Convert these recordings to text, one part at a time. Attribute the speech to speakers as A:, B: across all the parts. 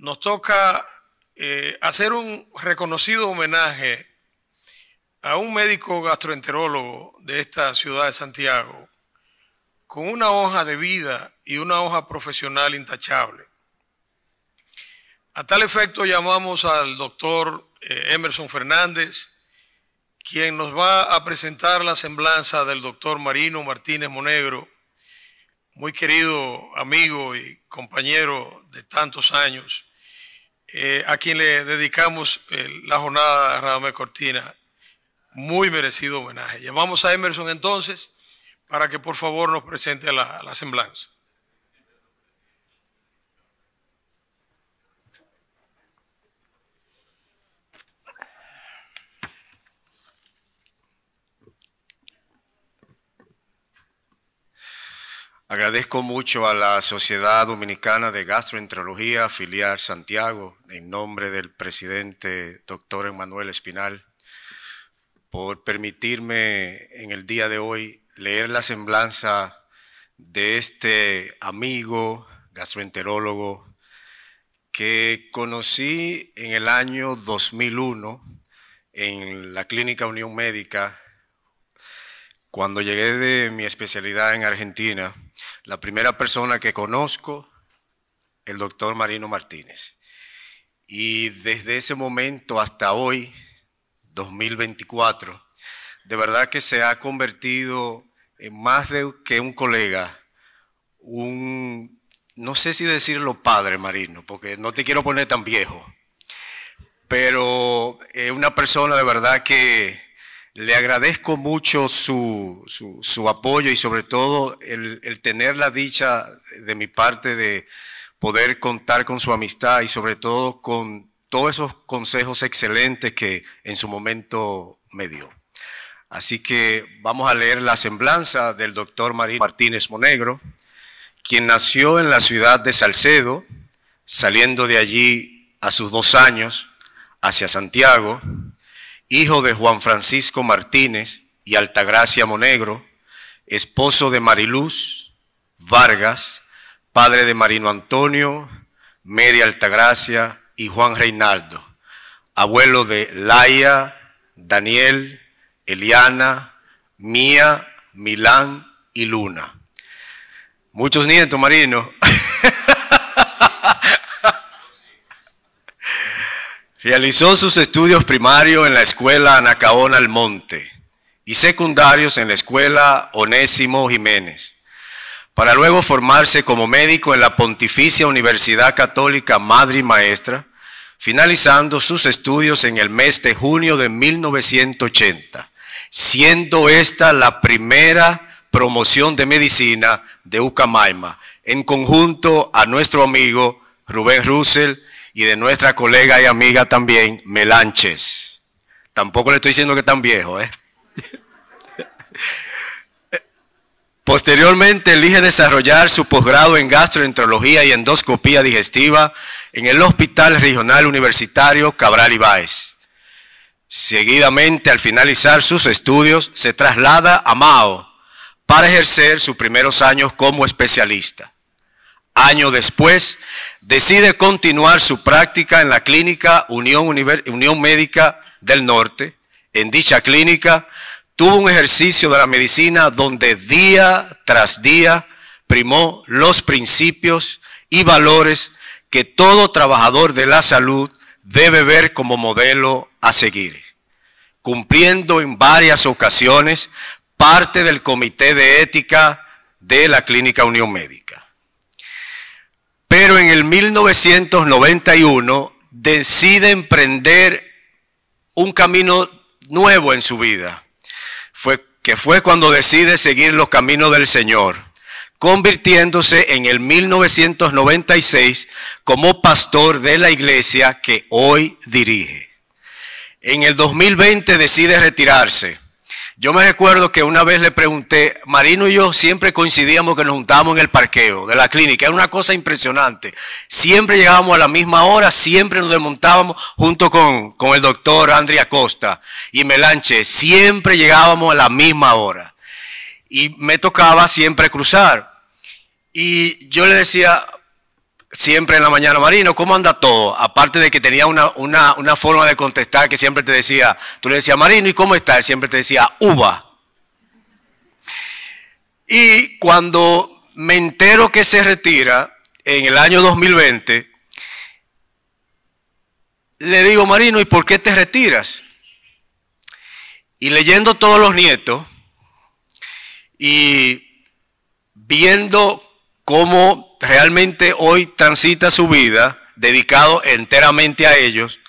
A: nos toca eh, hacer un reconocido homenaje a un médico gastroenterólogo de esta ciudad de Santiago, con una hoja de vida y una hoja profesional intachable. A tal efecto llamamos al doctor eh, Emerson Fernández, quien nos va a presentar la semblanza del doctor Marino Martínez Monegro, muy querido amigo y compañero de tantos años. Eh, a quien le dedicamos eh, la jornada de Cortina. Muy merecido homenaje. Llamamos a Emerson entonces para que por favor nos presente la, la semblanza. Agradezco mucho a la Sociedad Dominicana de Gastroenterología Filial Santiago, en nombre del presidente doctor Emanuel Espinal, por permitirme en el día de hoy leer la semblanza de este amigo gastroenterólogo que conocí en el año 2001 en la Clínica Unión Médica, cuando llegué de mi especialidad en Argentina la primera persona que conozco, el doctor Marino Martínez. Y desde ese momento hasta hoy, 2024, de verdad que se ha convertido en más de que un colega, un, no sé si decirlo padre Marino, porque no te quiero poner tan viejo, pero es eh, una persona de verdad que le agradezco mucho su, apoyo y sobre todo el, tener la dicha de mi parte de poder contar con su amistad y sobre todo con todos esos consejos excelentes que en su momento me dio. Así que vamos a leer la semblanza del doctor Marín Martínez Monegro, quien nació en la ciudad de Salcedo, saliendo de allí a sus dos años hacia Santiago, hijo de Juan Francisco Martínez y Altagracia Monegro, esposo de Mariluz Vargas, padre de Marino Antonio, Mary Altagracia y Juan Reinaldo, abuelo de Laia, Daniel, Eliana, Mía, Milán y Luna. Muchos nietos, Marino. Realizó sus estudios primarios en la escuela al Almonte y secundarios en la escuela Onésimo Jiménez, para luego formarse como médico en la Pontificia Universidad Católica Madre y Maestra, finalizando sus estudios en el mes de junio de 1980, siendo esta la primera promoción de medicina de Ucamaima, en conjunto a nuestro amigo Rubén Russell, y de nuestra colega y amiga también, Melanches. Tampoco le estoy diciendo que tan viejo, ¿eh? Posteriormente elige desarrollar su posgrado en gastroenterología y endoscopía digestiva en el Hospital Regional Universitario Cabral Ibáez. Seguidamente, al finalizar sus estudios, se traslada a Mao para ejercer sus primeros años como especialista. Año después, decide continuar su práctica en la clínica Unión, Unión Médica del Norte. En dicha clínica tuvo un ejercicio de la medicina donde día tras día primó los principios y valores que todo trabajador de la salud debe ver como modelo a seguir, cumpliendo en varias ocasiones parte del comité de ética de la Clínica Unión Médica pero en el 1991 decide emprender un camino nuevo en su vida, fue, que fue cuando decide seguir los caminos del Señor, convirtiéndose en el 1996 como pastor de la iglesia que hoy dirige. En el 2020 decide retirarse yo me recuerdo que una vez le pregunté, Marino y yo siempre coincidíamos que nos juntábamos en el parqueo de la clínica, era una cosa impresionante. Siempre llegábamos a la misma hora, siempre nos desmontábamos junto con, con el doctor Andrea Costa y Melanche, siempre llegábamos a la misma hora. Y me tocaba siempre cruzar. Y yo le decía, siempre en la mañana, Marino, ¿cómo anda todo? Aparte de que tenía una, forma de contestar que siempre te decía, tú le decías, Marino, ¿y cómo estás? Él siempre te decía, uva. Y cuando me entero que se retira en el año 2020, le digo, Marino, ¿y por qué te retiras? Y leyendo todos los nietos y viendo cómo realmente hoy transita su vida dedicado enteramente a ellos.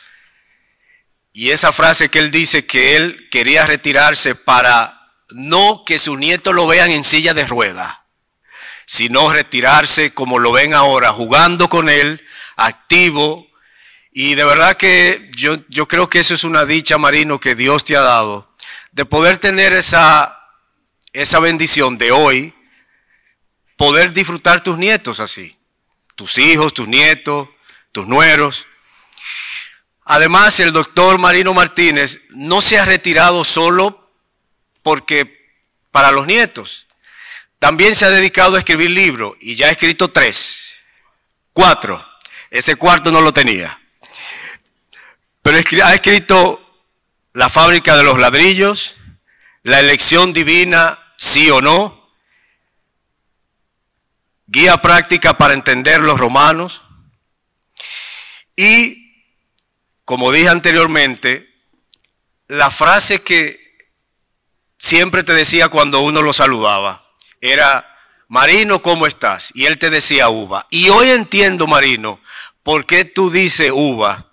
A: Y esa frase que él dice que él quería retirarse para no que sus nietos lo vean en silla de ruedas, sino retirarse como lo ven ahora, jugando con él, activo. Y de verdad que yo, yo creo que eso es una dicha, Marino, que Dios te ha dado, de poder tener esa, esa bendición de hoy, poder disfrutar tus nietos así, tus hijos, tus nietos, tus nueros. Además, el doctor Marino Martínez no se ha retirado solo porque para los nietos. También se ha dedicado a escribir libros y ya ha escrito tres, cuatro. Ese cuarto no lo tenía. Pero ha escrito La fábrica de los ladrillos, La elección divina, sí o no, guía práctica para entender los romanos. Y, como dije anteriormente, la frase que siempre te decía cuando uno lo saludaba era, Marino, ¿cómo estás? Y él te decía uva. Y hoy entiendo, Marino, por qué tú dices uva.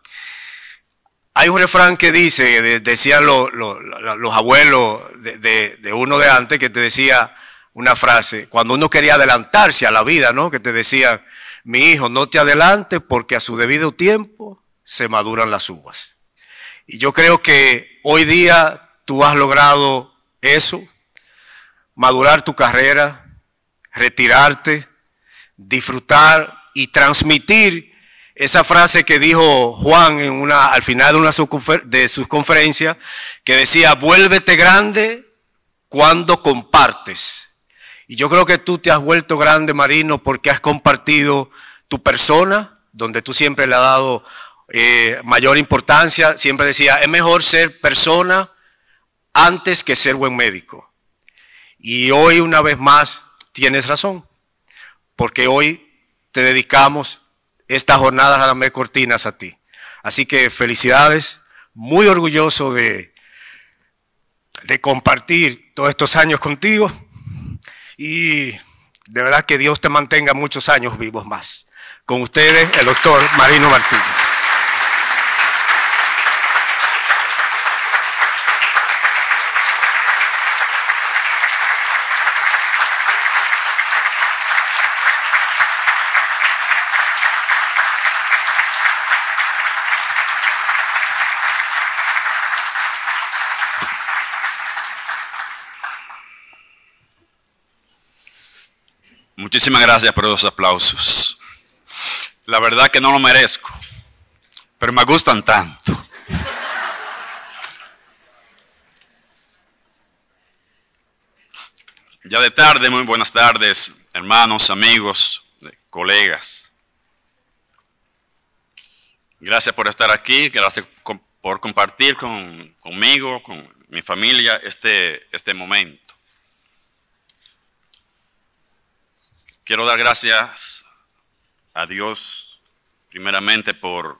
A: Hay un refrán que dice, decían los abuelos de uno de antes, que te decía, una frase, cuando uno quería adelantarse a la vida, ¿no? Que te decía, mi hijo, no te adelantes porque a su debido tiempo se maduran las uvas. Y yo creo que hoy día tú has logrado eso, madurar tu carrera, retirarte, disfrutar y transmitir esa frase que dijo Juan en una, al final de una de sus conferencias, que decía, vuélvete grande cuando compartes y yo creo que tú te has vuelto grande, Marino, porque has compartido tu persona, donde tú siempre le has dado eh, mayor importancia. Siempre decía, es mejor ser persona antes que ser buen médico. Y hoy, una vez más, tienes razón, porque hoy te dedicamos estas jornadas a las Cortinas a ti. Así que felicidades, muy orgulloso de, de compartir todos estos años contigo. Y de verdad que Dios te mantenga muchos años vivos más. Con ustedes, el doctor Marino Martínez.
B: Muchísimas gracias por los aplausos. La verdad que no lo merezco, pero me gustan tanto. Ya de tarde, muy buenas tardes, hermanos, amigos, eh, colegas. Gracias por estar aquí, gracias por compartir conmigo, con mi familia, este, este momento. Quiero dar gracias a Dios primeramente por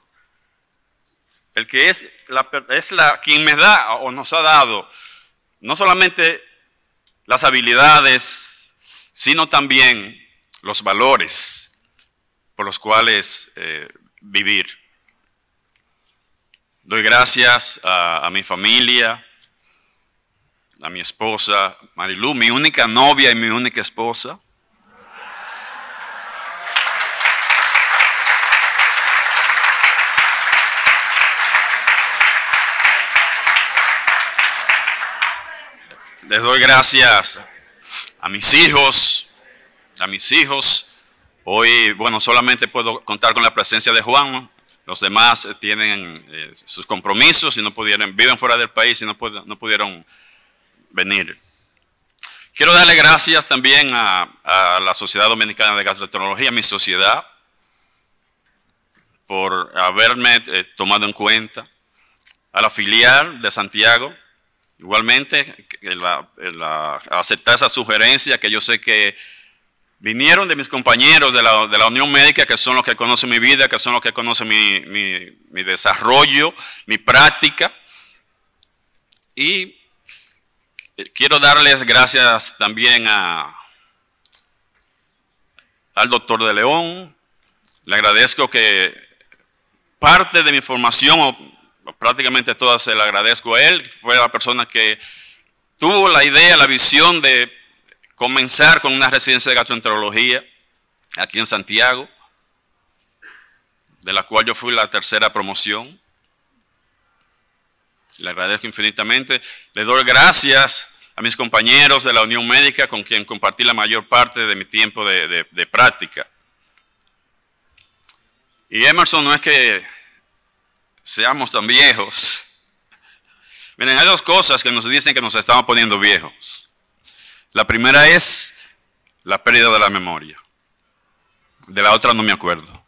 B: el que es la, es la quien me da o nos ha dado no solamente las habilidades, sino también los valores por los cuales eh, vivir. Doy gracias a mi familia, a mi esposa Marilu, mi única novia y mi única esposa Les doy gracias a mis hijos, a mis hijos. Hoy, bueno, solamente puedo contar con la presencia de Juan. Los demás eh, tienen eh, sus compromisos y no pudieron, viven fuera del país y no, pudieron venir. Quiero darle gracias también a, la Sociedad Dominicana de Gastroenterología, mi sociedad, por haberme eh, tomado en cuenta, a la filial de Santiago, Igualmente, aceptar esa sugerencia que yo sé que vinieron de mis compañeros de la, Unión Médica, que son los que conocen mi vida, que son los que conocen mi, mi desarrollo, mi práctica. Y eh, quiero darles gracias también a, al doctor de León. Le agradezco que parte de mi formación pues prácticamente todas se le agradezco a él, fue la persona que tuvo la idea, la visión de comenzar con una residencia de gastroenterología aquí en Santiago, de la cual yo fui la tercera promoción. Le agradezco infinitamente. Le doy gracias a mis compañeros de la Unión Médica con quien compartí la mayor parte de mi tiempo de, de práctica. Y Emerson no es que seamos tan viejos. Miren, hay dos cosas que nos dicen que nos estamos poniendo viejos. La primera es la pérdida de la memoria. De la otra no me acuerdo.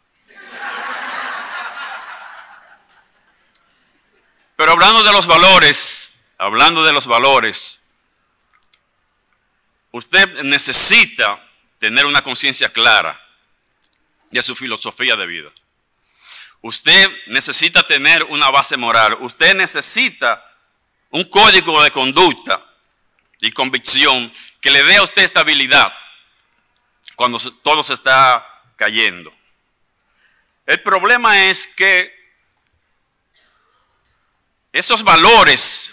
B: Pero hablando de los valores, hablando de los valores, usted necesita tener una conciencia clara de su filosofía de vida. Usted necesita tener una base moral. Usted necesita un código de conducta y convicción que le dé a usted estabilidad cuando todo se está cayendo. El problema es que esos valores,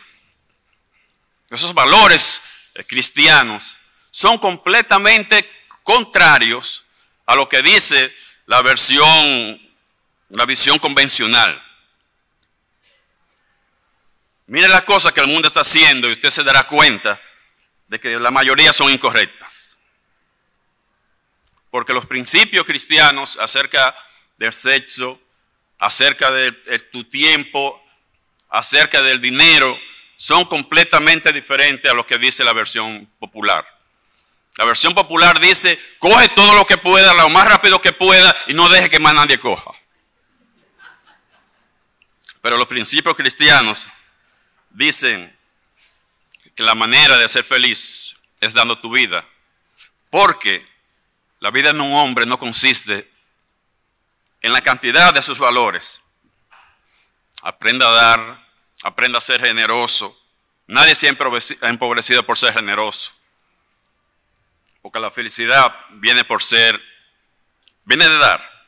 B: esos valores eh, cristianos, son completamente contrarios a lo que dice la versión una visión convencional. Mire las cosas que el mundo está haciendo y usted se dará cuenta de que la mayoría son incorrectas. Porque los principios cristianos acerca del sexo, acerca de, tu tiempo, acerca del dinero, son completamente diferentes a lo que dice la versión popular. La versión popular dice, coge todo lo que pueda, lo más rápido que pueda y no deje que más nadie coja. Pero los principios cristianos dicen que la manera de ser feliz es dando tu vida. Porque la vida en un hombre no consiste en la cantidad de sus valores. Aprenda a dar, aprenda a ser generoso. Nadie siempre ha empobrecido por ser generoso. Porque la felicidad viene por ser, viene de dar.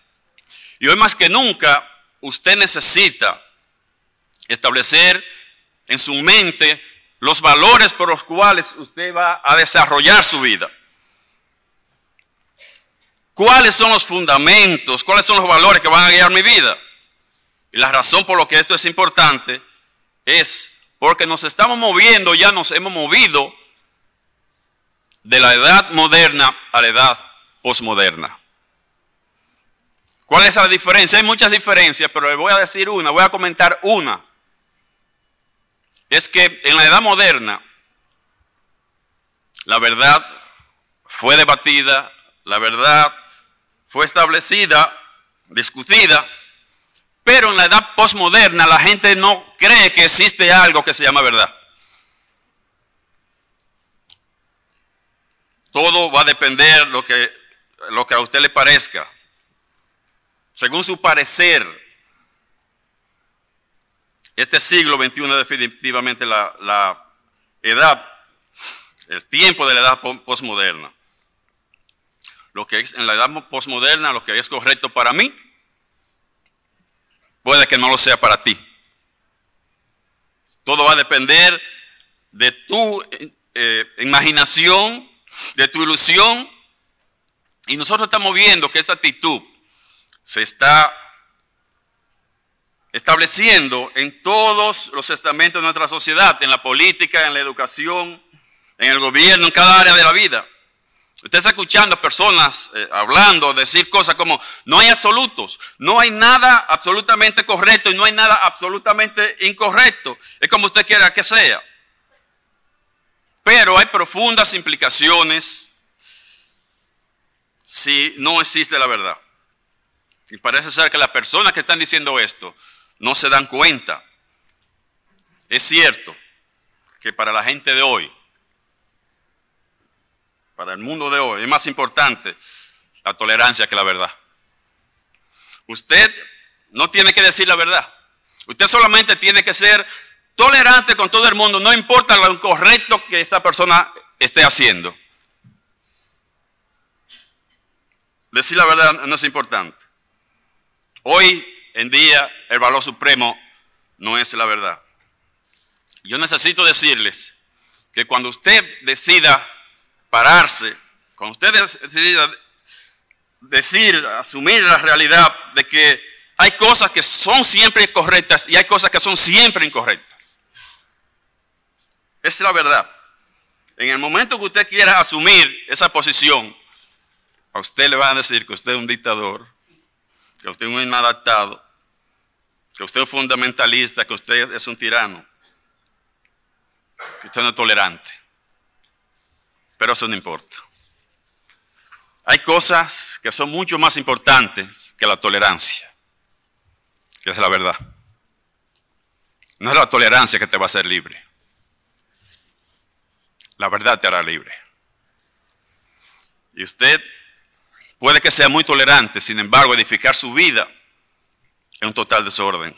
B: Y hoy más que nunca, usted necesita establecer en su mente los valores por los cuales usted va a desarrollar su vida. ¿Cuáles son los fundamentos? ¿Cuáles son los valores que van a guiar mi vida? Y la razón por la que esto es importante es porque nos estamos moviendo, ya nos hemos movido de la edad moderna a la edad posmoderna. ¿Cuál es la diferencia? Hay muchas diferencias, pero les voy a decir una, voy a comentar una es que en la edad moderna la verdad fue debatida, la verdad fue establecida, discutida, pero en la edad posmoderna la gente no cree que existe algo que se llama verdad. Todo va a depender lo que, lo que a usted le parezca. Según su parecer, este siglo XXI es definitivamente la, edad, el tiempo de la edad postmoderna. Lo que es en la edad postmoderna, lo que es correcto para mí, puede que no lo sea para ti. Todo va a depender de tu eh, imaginación, de tu ilusión. Y nosotros estamos viendo que esta actitud se está estableciendo en todos los estamentos de nuestra sociedad, en la política, en la educación, en el gobierno, en cada área de la vida. Usted está escuchando a personas eh, hablando, decir cosas como, no hay absolutos, no hay nada absolutamente correcto y no hay nada absolutamente incorrecto. Es como usted quiera que sea. Pero hay profundas implicaciones si no existe la verdad. Y parece ser que las personas que están diciendo esto no se dan cuenta. Es cierto que para la gente de hoy, para el mundo de hoy, es más importante la tolerancia que la verdad. Usted no tiene que decir la verdad. Usted solamente tiene que ser tolerante con todo el mundo, no importa lo incorrecto que esa persona esté haciendo. Decir la verdad no es importante. Hoy en día el valor supremo no es la verdad. Yo necesito decirles que cuando usted decida pararse, cuando usted decida decir, asumir la realidad de que hay cosas que son siempre correctas y hay cosas que son siempre incorrectas. es la verdad. En el momento que usted quiera asumir esa posición, a usted le van a decir que usted es un dictador, que usted es un inadaptado, que usted es fundamentalista, que usted es un tirano, que usted no es tolerante. Pero eso no importa. Hay cosas que son mucho más importantes que la tolerancia, que es la verdad. No es la tolerancia que te va a hacer libre. La verdad te hará libre. Y usted Puede que sea muy tolerante, sin embargo, edificar su vida en un total desorden.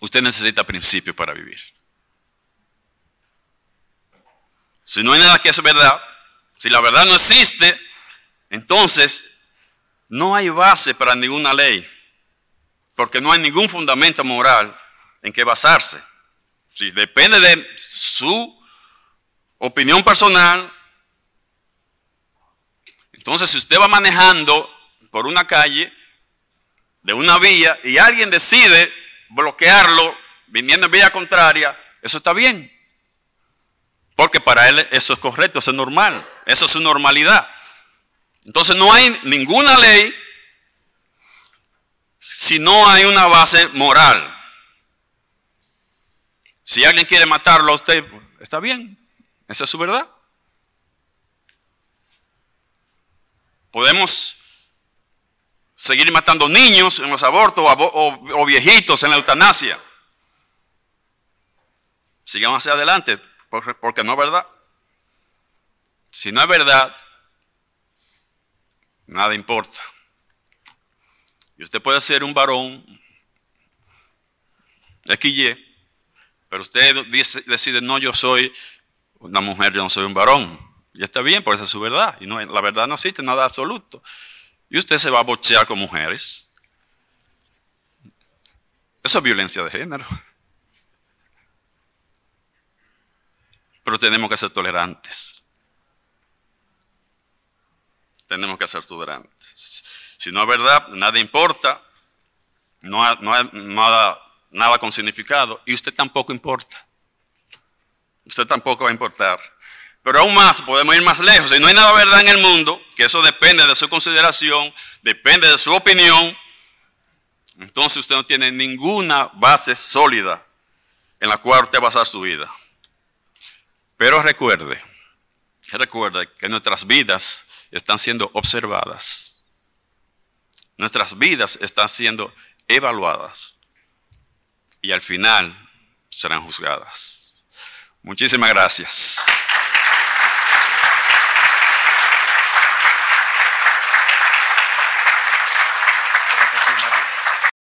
B: Usted necesita principios para vivir. Si no hay nada que es verdad, si la verdad no existe, entonces no hay base para ninguna ley, porque no hay ningún fundamento moral en que basarse. Si depende de su opinión personal, entonces, si usted va manejando por una calle, de una vía, y alguien decide bloquearlo viniendo en vía contraria, eso está bien. Porque para él eso es correcto, eso es normal, eso es su normalidad. Entonces no hay ninguna ley si no hay una base moral. Si alguien quiere matarlo a usted, está bien, esa es su verdad. Podemos seguir matando niños en los abortos o, viejitos en la eutanasia. Sigamos hacia adelante, porque no es verdad. Si no es verdad, nada importa. Y usted puede ser un varón XY, pero usted decide, no, yo soy una mujer, yo no soy un varón. Y está bien, porque esa es su verdad. Y no, la verdad no existe nada absoluto. Y usted se va a bochear con mujeres. Eso es violencia de género. Pero tenemos que ser tolerantes. Tenemos que ser tolerantes. Si no es verdad, nada importa. No, hay, no nada, nada con significado. Y usted tampoco importa. Usted tampoco va a importar. Pero aún más, podemos ir más lejos. si no hay nada verdad en el mundo, que eso depende de su consideración, depende de su opinión. Entonces usted no tiene ninguna base sólida en la cual usted va a basar su vida. Pero recuerde, recuerde que nuestras vidas están siendo observadas. Nuestras vidas están siendo evaluadas. Y al final serán juzgadas. Muchísimas gracias.